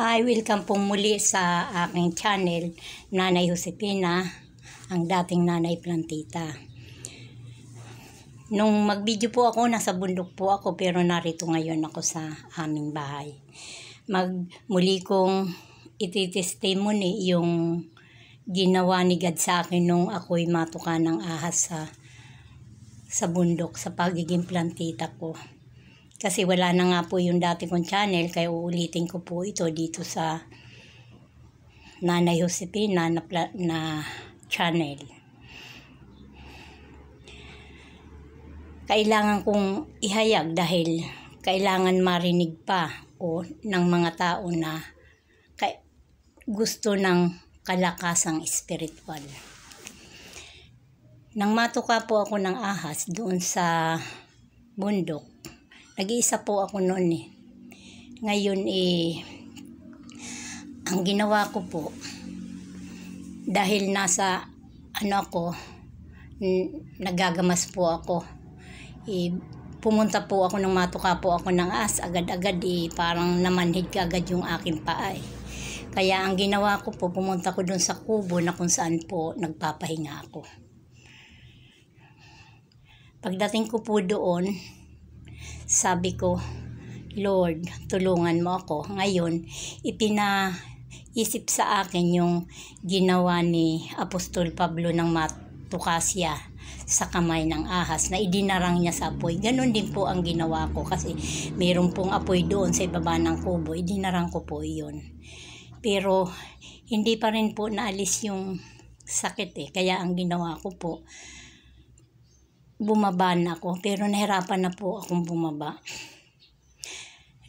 Hi, welcome po muli sa aking channel, Nanay Josepina, ang dating Nanay Plantita. Nung mag-video po ako, nasa bundok po ako pero narito ngayon ako sa aming bahay. Mag muli kong ititestimony yung ginawa ni God sa akin nung ako'y matuka ng ahas sa, sa bundok sa pagiging plantita ko kasi wala na nga po yung dati kong channel, kaya uulitin ko po ito dito sa Nanay Josepina na, na channel. Kailangan kong ihayag dahil kailangan marinig pa o ng mga tao na gusto ng kalakasang spiritual. Nang matuka po ako ng ahas doon sa bundok, Nag-iisa po ako noon eh. Ngayon eh, ang ginawa ko po, dahil nasa ano ako, nagagamas po ako. Eh, pumunta po ako ng matuka po ako ng as agad-agad eh, parang namanhid ka agad yung aking paa eh. Kaya ang ginawa ko po, pumunta ko dun sa kubo na kung saan po nagpapahinga ako. Pagdating ko po doon, sabi ko, Lord, tulungan mo ako. Ngayon, ipina sa akin yung ginawa ni Apostol Pablo ng Matukasya sa kamay ng ahas na idinarang niya sa apoy. Ganon din po ang ginawa ko kasi mayroon pong apoy doon sa ibaba ng kubo. Idinarang ko po yun. Pero hindi pa rin po naalis yung sakit eh. Kaya ang ginawa ko po, bumaba na ako. Pero nahirapan na po akong bumaba.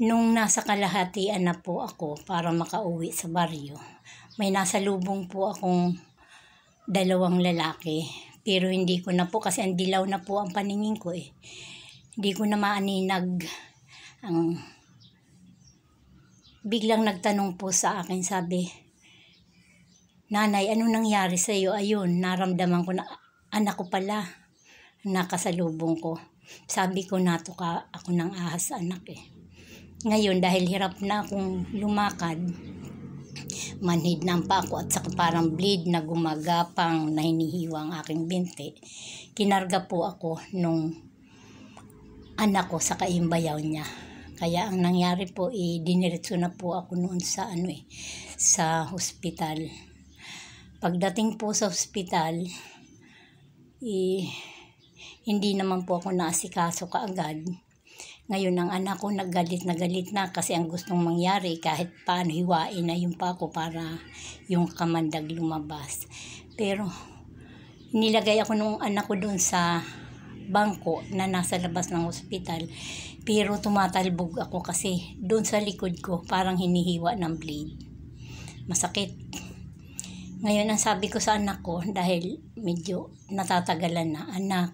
Nung nasa kalahatian na po ako para makauwi sa baryo, may nasa lubong po akong dalawang lalaki. Pero hindi ko na po kasi ang dilaw na po ang paningin ko eh. Hindi ko na maaninag ang biglang nagtanong po sa akin, sabi, Nanay, ano nangyari sa iyo? Ayun, naramdaman ko na anak ko pala nakasalubong ko. Sabi ko nato ka ako ng ahas anak eh. Ngayon dahil hirap na akong lumakad, manhid na pa ako at saka parang bleed na gumagapang na hinihiwa ang aking binti. Kinarga po ako nung anak ko sa kaimbayaw niya. Kaya ang nangyari po, eh, diniretso na po ako noon sa ano eh, sa hospital. Pagdating po sa hospital, eh, hindi naman po ako naasikaso kaagad. Ngayon ang anak ko naggalit na galit na kasi ang gustong mangyari kahit paano hiwain na yung pako para yung kamandag lumabas. Pero nilagay ako nung anak ko doon sa bangko na nasa labas ng ospital. Pero tumatalbog ako kasi doon sa likod ko parang hinihiwa ng blade. Masakit. Ngayon ang sabi ko sa anak ko dahil medyo natatagalan na, anak,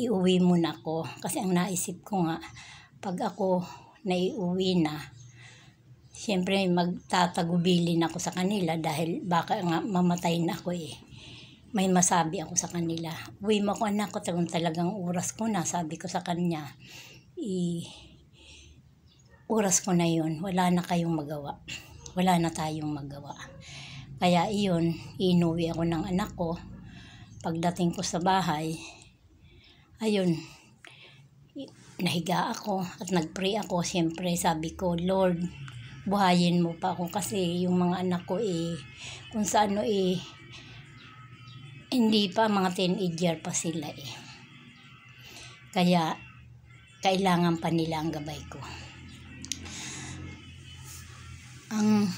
iuwi muna ako. Kasi ang naisip ko nga, pag ako naiuwi na, siyempre magtatagubilin ako sa kanila dahil baka nga mamatay na ako eh. May masabi ako sa kanila. Uwi mo ko anak ko, talagang oras ko na, sabi ko sa kanya. I oras ko na yon wala na kayong magawa. Wala na tayong magawa. Kaya iyon, inuwi ako ng anak ko. Pagdating ko sa bahay, ayun, nahiga ako at nagpray ako. Siyempre, sabi ko, Lord, buhayin mo pa ako kasi yung mga anak ko eh, kung saan eh, hindi pa mga teenager pa sila eh. Kaya, kailangan pa nila ang gabay ko. Ang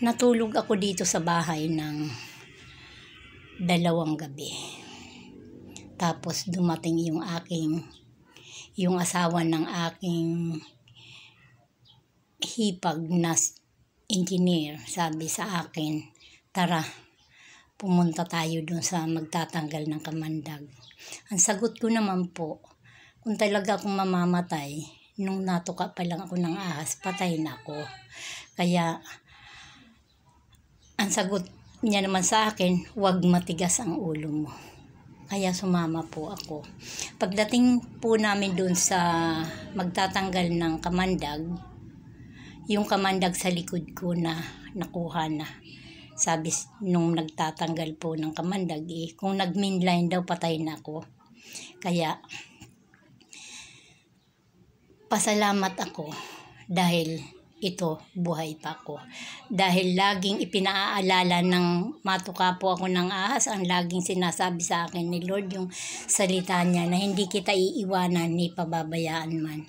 natulog ako dito sa bahay ng dalawang gabi. Tapos dumating yung aking, yung asawa ng aking hipag na engineer, sabi sa akin, tara, pumunta tayo dun sa magtatanggal ng kamandag. Ang sagot ko naman po, kung talaga akong mamamatay, nung natuka pa lang ako ng ahas, patay na ako. Kaya, ang sagot niya naman sa akin, huwag matigas ang ulo mo. Kaya sumama po ako. Pagdating po namin doon sa magtatanggal ng kamandag, yung kamandag sa likod ko na nakuha na. Sabi nung nagtatanggal po ng kamandag eh, kung nag-mainline daw patay na ako. Kaya pasalamat ako dahil ito, buhay pa ako. Dahil laging ipinaaalala ng matuka po ako ng ahas, ang laging sinasabi sa akin ni Lord yung salita niya na hindi kita iiwanan ni pababayaan man.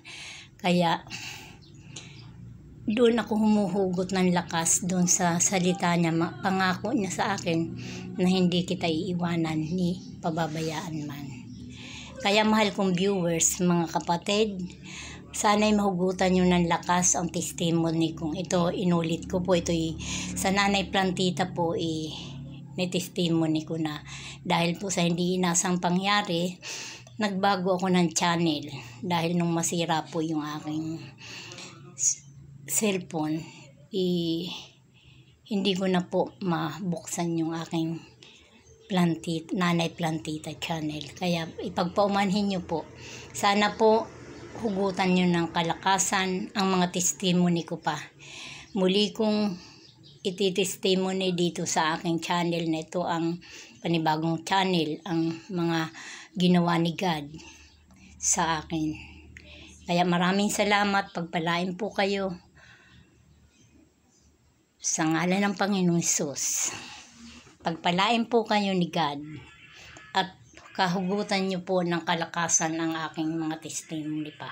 Kaya doon ako humuhugot ng lakas doon sa salita niya, pangako niya sa akin na hindi kita iiwanan ni pababayaan man. Kaya mahal kong viewers, mga kapatid, Sana'y mahugutan nyo ng lakas ang testimony kong ito. Inulit ko po ito'y Sa nanay plantita po, i ni testimony ko na dahil po sa hindi inasang pangyari, nagbago ako ng channel dahil nung masira po yung aking cellphone, eh, hindi ko na po mabuksan yung aking plantit, nanay plantita channel. Kaya ipagpaumanhin nyo po. Sana po hugutan niyo ng kalakasan ang mga testimony ko pa. Muli kong ititestimony dito sa aking channel na ito ang panibagong channel, ang mga ginawa ni God sa akin. Kaya maraming salamat, pagpalain po kayo sa ngalan ng Panginoong Isus. Pagpalain po kayo ni God at kahugutan niyo po ng kalakasan ng aking mga testimony pa.